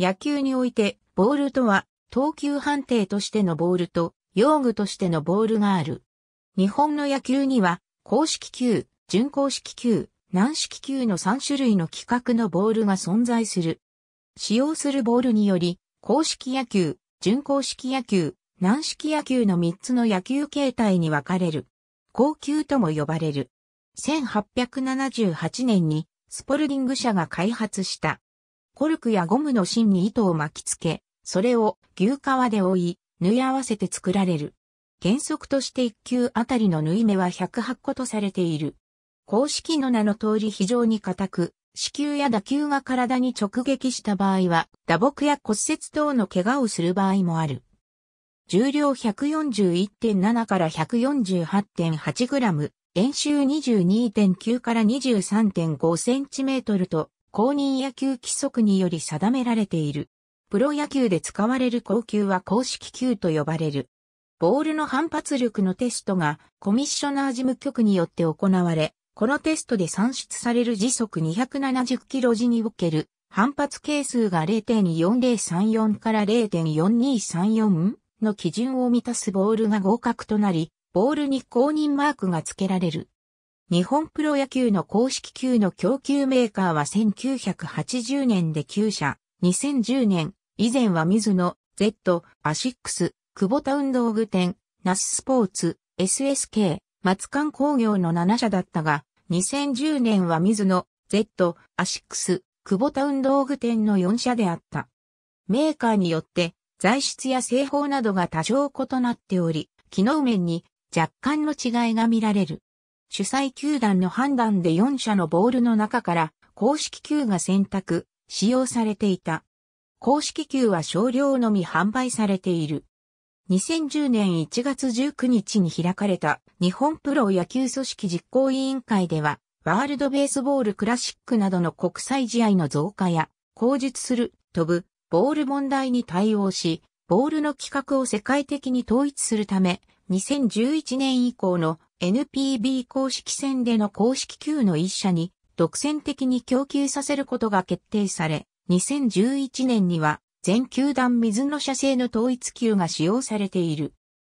野球において、ボールとは、投球判定としてのボールと、用具としてのボールがある。日本の野球には、公式球、準公式球、軟式球の3種類の規格のボールが存在する。使用するボールにより、公式野球、準公式野球、軟式野球の3つの野球形態に分かれる。高級とも呼ばれる。1878年にスポルディング社が開発したコルクやゴムの芯に糸を巻き付け、それを牛革で覆い、縫い合わせて作られる。原則として1球あたりの縫い目は108個とされている。公式の名の通り非常に硬く、子宮や打球が体に直撃した場合は、打撲や骨折等の怪我をする場合もある。重量141.7から 148.8g、円周22.9から 23.5cm と公認野球規則により定められている。プロ野球で使われる高級は公式球と呼ばれる。ボールの反発力のテストがコミッショナー事務局によって行われ、このテストで算出される時速270キロ時における反発係数が0.4034から0.4234の基準を満たすボールが合格となり、ボールに公認マークが付けられる。日本プロ野球の公式球の供給メーカーは1980年で9社、2010年、以前は水野、Z、アシックス、久保田運動具店、ナススポーツ、SSK、松館工業の7社だったが、2010年は水野、Z、アシックス、久保田運動具店の4社であった。メーカーによって、材質や製法などが多少異なっており、機能面に若干の違いが見られる。主催球団の判断で4社のボールの中から公式球が選択、使用されていた。公式球は少量のみ販売されている。2010年1月19日に開かれた日本プロ野球組織実行委員会では、ワールドベースボールクラシックなどの国際試合の増加や、口述する、飛ぶ、ボール問題に対応し、ボールの規格を世界的に統一するため、2011年以降の NPB 公式戦での公式級の一社に独占的に供給させることが決定され、2011年には全球団水の射精の統一球が使用されている。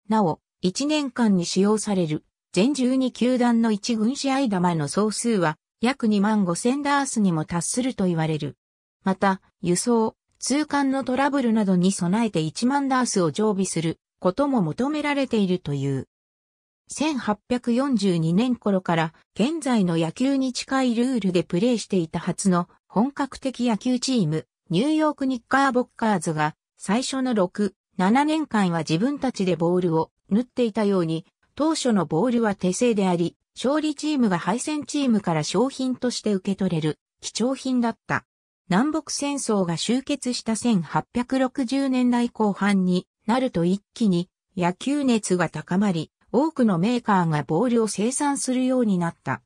なお、1年間に使用される全12球団の1軍試合玉の総数は約2万5千ダースにも達すると言われる。また、輸送、通関のトラブルなどに備えて1万ダースを常備することも求められているという。1842年頃から現在の野球に近いルールでプレーしていた初の本格的野球チーム、ニューヨークニッカーボッカーズが最初の6、7年間は自分たちでボールを縫っていたように、当初のボールは手製であり、勝利チームが敗戦チームから商品として受け取れる貴重品だった。南北戦争が終結した1860年代後半になると一気に野球熱が高まり、多くのメーカーがボールを生産するようになった。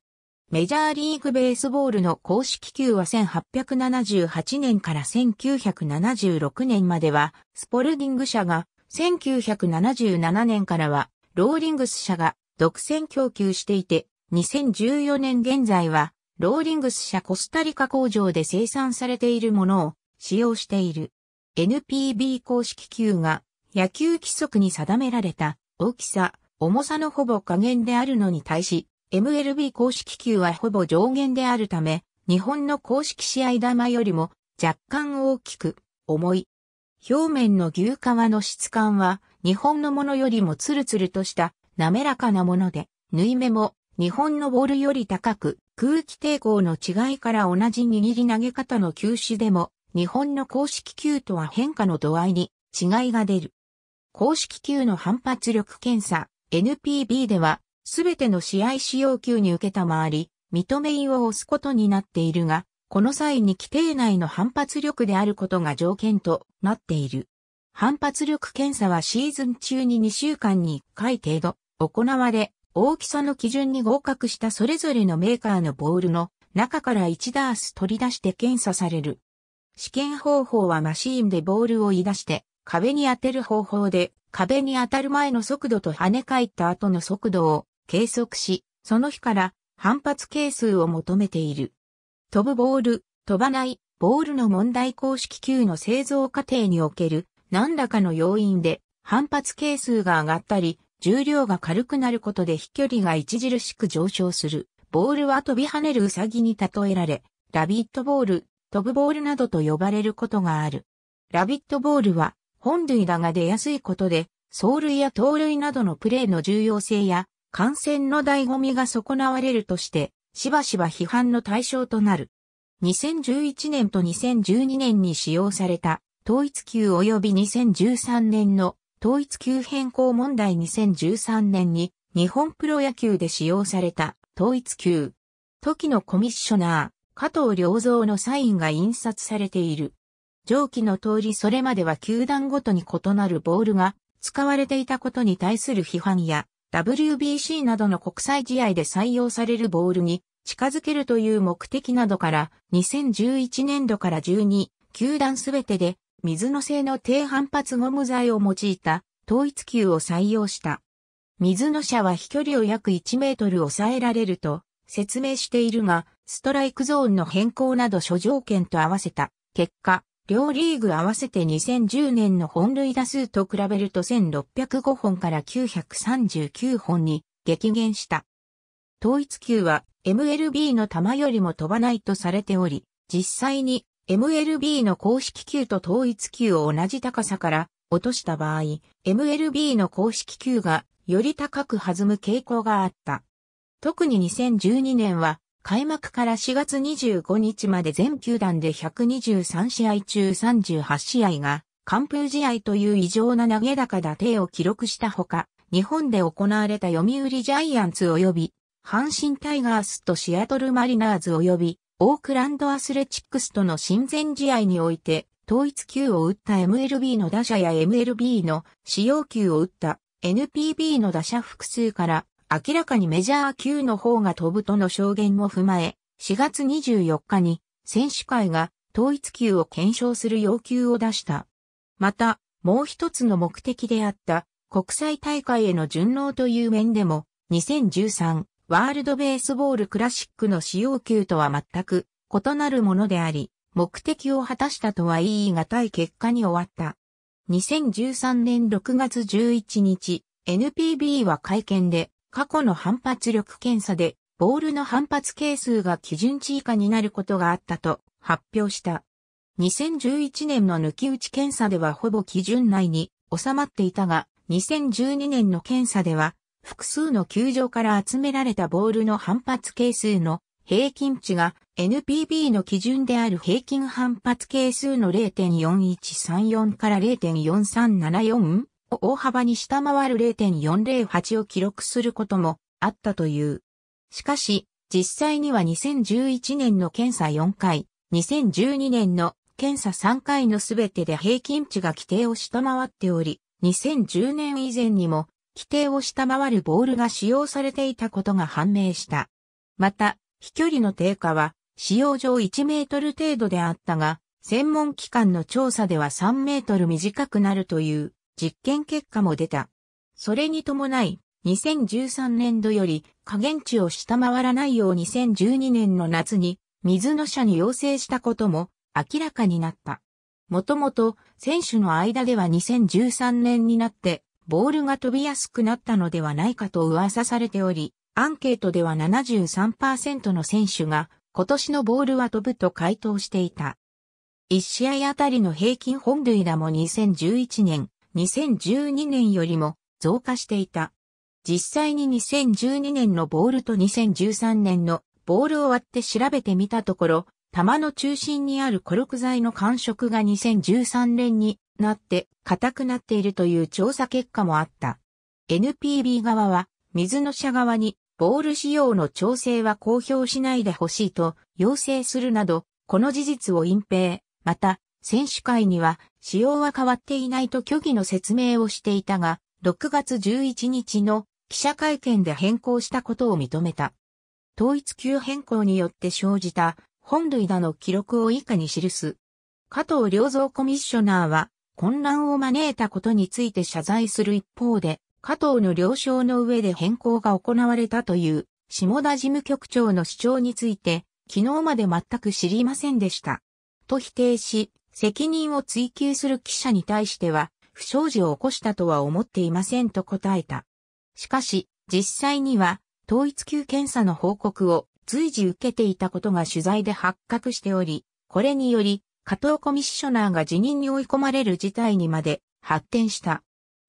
メジャーリーグベースボールの公式球は1878年から1976年までは、スポルディング社が、1977年からは、ローリングス社が独占供給していて、2014年現在は、ローリングス社コスタリカ工場で生産されているものを使用している。NPB 公式球が野球規則に定められた大きさ、重さのほぼ下限であるのに対し、MLB 公式球はほぼ上限であるため、日本の公式試合玉よりも若干大きく、重い。表面の牛皮の質感は、日本のものよりもツルツルとした滑らかなもので、縫い目も日本のボールより高く、空気抵抗の違いから同じ握り投げ方の球種でも、日本の公式球とは変化の度合いに違いが出る。公式球の反発力検査、NPB では、すべての試合使用級に受けたまわり、認め印を押すことになっているが、この際に規定内の反発力であることが条件となっている。反発力検査はシーズン中に2週間に1回程度行われ、大きさの基準に合格したそれぞれのメーカーのボールの中から1ダース取り出して検査される。試験方法はマシーンでボールをい出して壁に当てる方法で、壁に当たる前の速度と跳ね返った後の速度を計測し、その日から反発係数を求めている。飛ぶボール、飛ばない、ボールの問題公式球の製造過程における何らかの要因で反発係数が上がったり、重量が軽くなることで飛距離が著しく上昇する。ボールは飛び跳ねるウサギに例えられ、ラビットボール、飛ぶボールなどと呼ばれることがある。ラビットボールは本塁打が出やすいことで、走塁や盗塁などのプレーの重要性や、感染の醍醐味が損なわれるとして、しばしば批判の対象となる。2011年と2012年に使用された、統一級及び2013年の統一級変更問題2013年に日本プロ野球で使用された統一級。時のコミッショナー、加藤良造のサインが印刷されている。上記の通りそれまでは球団ごとに異なるボールが使われていたことに対する批判や WBC などの国際試合で採用されるボールに近づけるという目的などから2011年度から12球団すべてで水の製の低反発ゴム材を用いた統一球を採用した。水の車は飛距離を約1メートル抑えられると説明しているが、ストライクゾーンの変更など諸条件と合わせた結果、両リーグ合わせて2010年の本塁打数と比べると1605本から939本に激減した。統一球は MLB の球よりも飛ばないとされており、実際に MLB の公式球と統一球を同じ高さから落とした場合、MLB の公式球がより高く弾む傾向があった。特に2012年は開幕から4月25日まで全球団で123試合中38試合が完封試合という異常な投げ高打手を記録したほか、日本で行われた読売ジャイアンツ及び、阪神タイガースとシアトルマリナーズ及び、オークランドアスレチックスとの親善試合において、統一球を打った MLB の打者や MLB の使用球を打った NPB の打者複数から明らかにメジャー級の方が飛ぶとの証言も踏まえ、4月24日に選手会が統一級を検証する要求を出した。また、もう一つの目的であった国際大会への順応という面でも、2013ワールドベースボールクラシックの使用級とは全く異なるものであり、目的を果たしたとは言い難い結果に終わった。2013年6月11日、NPB は会見で、過去の反発力検査で、ボールの反発係数が基準値以下になることがあったと発表した。2011年の抜き打ち検査ではほぼ基準内に収まっていたが、2012年の検査では、複数の球場から集められたボールの反発係数の平均値が NPB の基準である平均反発係数の0.4134から0.4374を大幅に下回る0.408を記録することもあったという。しかし、実際には2011年の検査4回、2012年の検査3回のすべてで平均値が規定を下回っており、2010年以前にも規定を下回るボールが使用されていたことが判明した。また、飛距離の低下は使用上1メートル程度であったが、専門機関の調査では3メートル短くなるという実験結果も出た。それに伴い、2013年度より下限値を下回らないよう2012年の夏に水の社に要請したことも明らかになった。もともと選手の間では2013年になってボールが飛びやすくなったのではないかと噂されており、アンケートでは73%の選手が今年のボールは飛ぶと回答していた。1試合あたりの平均本塁打も2011年2012年よりも増加していた。実際に2012年のボールと2013年のボールを割って調べてみたところ、玉の中心にあるコルク剤の感触が2013年になって硬くなっているという調査結果もあった。NPB 側は水の車側にボール仕様の調整は公表しないでほしいと要請するなど、この事実を隠蔽、また選手会には仕様は変わっていないと虚偽の説明をしていたが、6月11日の記者会見で変更したことを認めた。統一級変更によって生じた本類だの記録を以下に記す。加藤良造コミッショナーは混乱を招いたことについて謝罪する一方で、加藤の了承の上で変更が行われたという下田事務局長の主張について、昨日まで全く知りませんでした。と否定し、責任を追及する記者に対しては、不祥事を起こしたとは思っていませんと答えた。しかし、実際には、統一級検査の報告を随時受けていたことが取材で発覚しており、これにより、加藤コミッショナーが辞任に追い込まれる事態にまで発展した。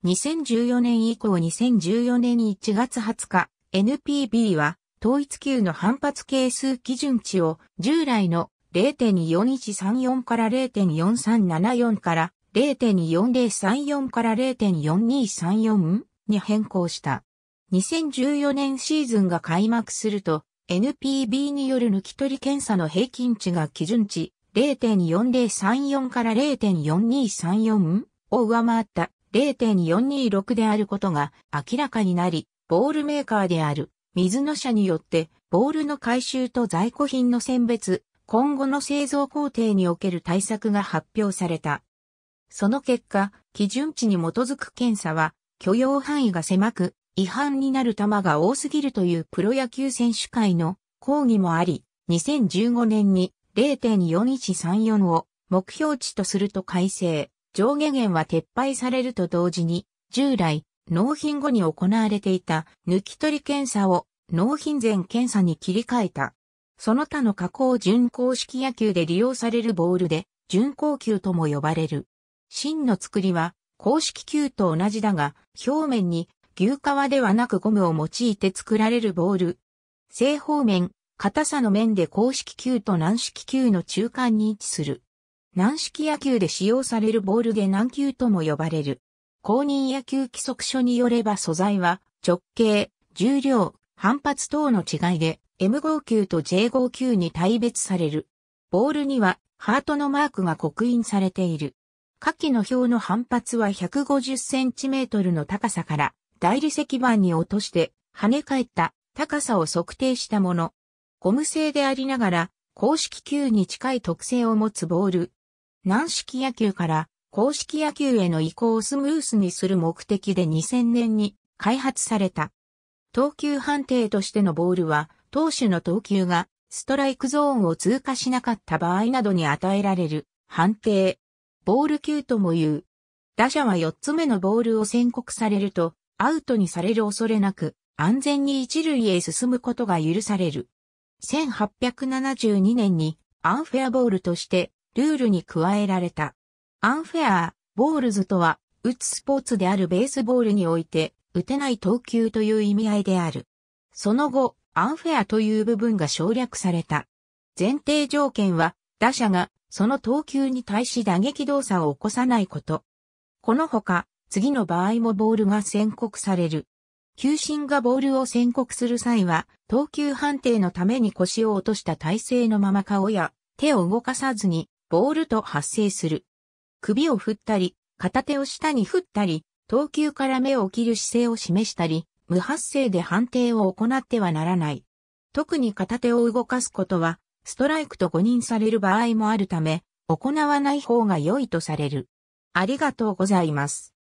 2014年以降2014年1月20日、NPB は統一級の反発係数基準値を従来の0.4134から0.4374から0.4034から0.4234に変更した。2014年シーズンが開幕すると、NPB による抜き取り検査の平均値が基準値0.4034から0.4234を上回った0.426であることが明らかになり、ボールメーカーである水野社によってボールの回収と在庫品の選別、今後の製造工程における対策が発表された。その結果、基準値に基づく検査は許容範囲が狭く、違反になる球が多すぎるというプロ野球選手会の抗議もあり、2015年に0.4134を目標値とすると改正、上下限は撤廃されると同時に、従来、納品後に行われていた抜き取り検査を納品前検査に切り替えた。その他の加工巡航式野球で利用されるボールで、巡航球とも呼ばれる。芯の作りは、公式球と同じだが、表面に牛革ではなくゴムを用いて作られるボール。正方面、硬さの面で公式球と軟式球の中間に位置する。軟式野球で使用されるボールで軟球とも呼ばれる。公認野球規則書によれば素材は直径、重量、反発等の違いで M 号級と J 号級に大別される。ボールにはハートのマークが刻印されている。下記の表の反発は 150cm の高さから大理石板に落として跳ね返った高さを測定したもの。ゴム製でありながら公式球に近い特性を持つボール。軟式野球から公式野球への移行をスムースにする目的で2000年に開発された。投球判定としてのボールは投手の投球がストライクゾーンを通過しなかった場合などに与えられる判定。ボール級とも言う。打者は4つ目のボールを宣告されると、アウトにされる恐れなく、安全に一塁へ進むことが許される。1872年にアンフェアボールとしてルールに加えられた。アンフェアボールズとは、打つスポーツであるベースボールにおいて、打てない投球という意味合いである。その後、アンフェアという部分が省略された。前提条件は、打者がその投球に対し打撃動作を起こさないこと。このほか、次の場合もボールが宣告される。球審がボールを宣告する際は、投球判定のために腰を落とした体勢のまま顔や手を動かさずに、ボールと発生する。首を振ったり、片手を下に振ったり、投球から目を切る姿勢を示したり、無発生で判定を行ってはならない。特に片手を動かすことは、ストライクと誤認される場合もあるため、行わない方が良いとされる。ありがとうございます。